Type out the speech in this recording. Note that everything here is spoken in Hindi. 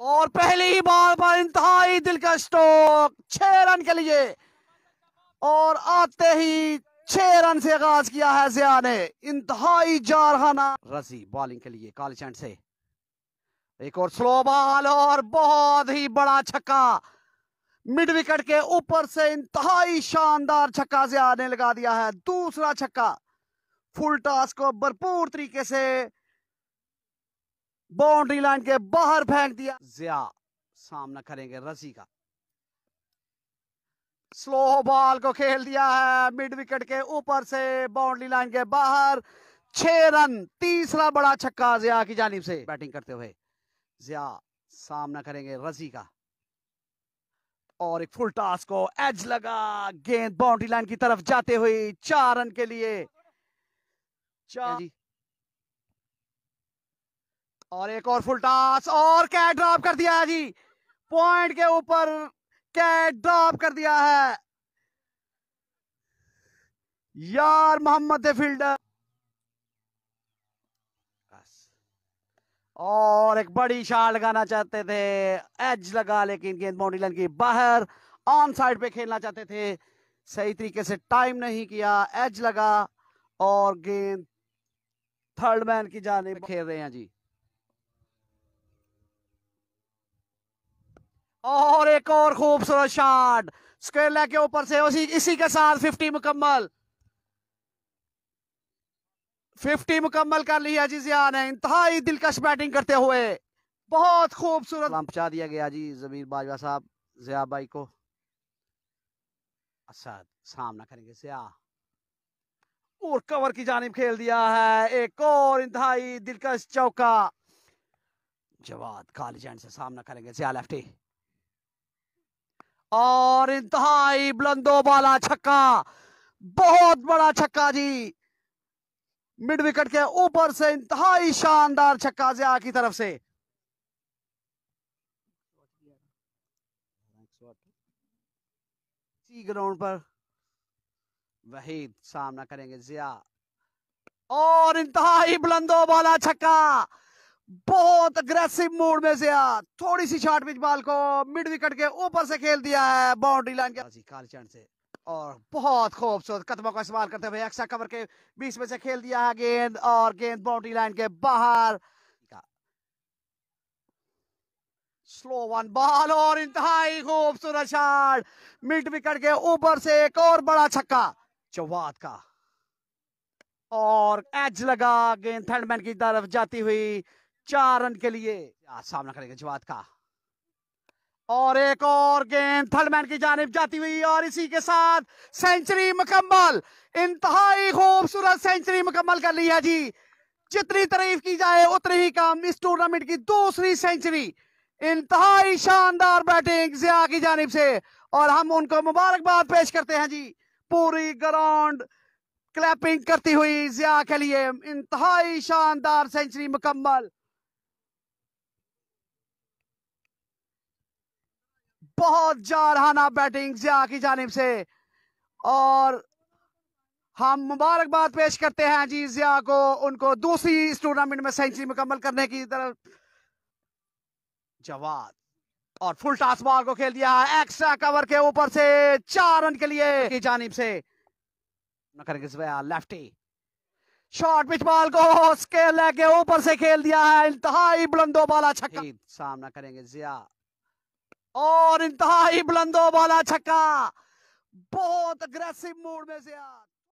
और पहली ही बॉल पर इंतहाई दिल का स्टोक छह रन के लिए और आते ही छह रन से आगाज किया है जिया ने इंतहाई जारहाना रजी बॉलिंग के लिए काली चैंड से एक और स्लो बॉल और बहुत ही बड़ा छक्का मिड विकेट के ऊपर से इंतहाई शानदार छक्का जिया ने लगा दिया है दूसरा छक्का फुल टॉस को भरपूर तरीके से बाउंड्री लाइन के बाहर फेंक दिया जिया सामना करेंगे रसी का स्लो बॉल को खेल दिया है मिड विकेट के ऊपर से बाउंड्री लाइन के बाहर छह रन तीसरा बड़ा छक्का जिया की जानी से बैटिंग करते हुए जिया सामना करेंगे रसी का और एक फुल टॉस को एज लगा गेंद बाउंड्री लाइन की तरफ जाते हुए चार रन के लिए चार और एक और फुल टॉस और कैट ड्रॉप कर दिया है जी पॉइंट के ऊपर कैट ड्रॉप कर दिया है यार मोहम्मद फील्डर और एक बड़ी शार लगाना चाहते थे एज लगा लेकिन गेंद बाउंड्री लाइन की बाहर ऑन साइड पे खेलना चाहते थे सही तरीके से टाइम नहीं किया एज लगा और गेंद थर्ड मैन की जाने खेल रहे हैं जी और एक और खूबसूरत शॉट स्केला के ऊपर से उसी इसी के साथ फिफ्टी मुकम्मल फिफ्टी मुकम्मल कर लिया जी जिया ने इंतहाई दिलकश बैटिंग करते हुए बहुत खूबसूरत पहुंचा दिया गया जी जमीर बाजवा साहब जिया भाई को अच्छा सामना करेंगे जिया और कवर की जानब खेल दिया है एक और इंतहाई दिलकश चौका जवाद कालीजैंड से सामना करेंगे जिया लेफ्टी और इंतहाई बुलंदो वाला छक्का बहुत बड़ा छक्का जी मिड विकेट के ऊपर से इंतहाई शानदार छक्का जया की तरफ से ग्राउंड पर वहीद सामना करेंगे जिया और इंतहाई बुलंदो वाला छक्का बहुत अग्रेसिव मोड में से आ थोड़ी सी शॉट पिच बॉल को मिड विकेट के ऊपर से खेल दिया है बाउंड्री लाइन के कालचंद से और बहुत खूबसूरत कदमों का इस्तेमाल करते हुए एक्स्ट्रा कवर के बीच में से खेल दिया है गेंद और गेंद बाउंड्री लाइन के बाहर स्लो वन बॉल और इंतहाई खूबसूरत शॉट मिड विकेट के ऊपर से एक और बड़ा छक्का चौवाद का और एज लगा गेंद थर्डमैन की तरफ जाती हुई चार रन के लिए सामना करेगा जवाब का और एक और गेंद थर्ड मैन की जानब जाती हुई और इसी के साथ सेंचुरी मुकम्मल इंतहाई खूबसूरत सेंचुरी मुकम्मल कर लिया जी जितनी तारीफ की जाए उतनी ही कम इस टूर्नामेंट की दूसरी सेंचुरी इंतहाई शानदार बैटिंग जिया की जानब से और हम उनको मुबारकबाद पेश करते हैं जी पूरी ग्राउंड क्लैपिंग करती हुई जिया के लिए इंतहाई शानदार सेंचुरी मुकम्मल बहुत जारहाना बैटिंग जिया की जानब से और हम मुबारकबाद पेश करते हैं जी जिया को उनको दूसरी इस टूर्नामेंट में सेंचुरी मुकम्मल करने की तरफ जवाब और फुल टॉस बॉल को खेल दिया है एक्स्ट्रा कवर के ऊपर से चार रन के लिए की जानिब से लेफ्टी शॉर्ट पिच बॉल को स्केल लेके ऊपर से खेल दिया है इंतहाई बुलंदो बाला छक्का सामना करेंगे जिया और इंतहा बुलंदों वाला छक्का बहुत अग्रेसिव मूड में से आज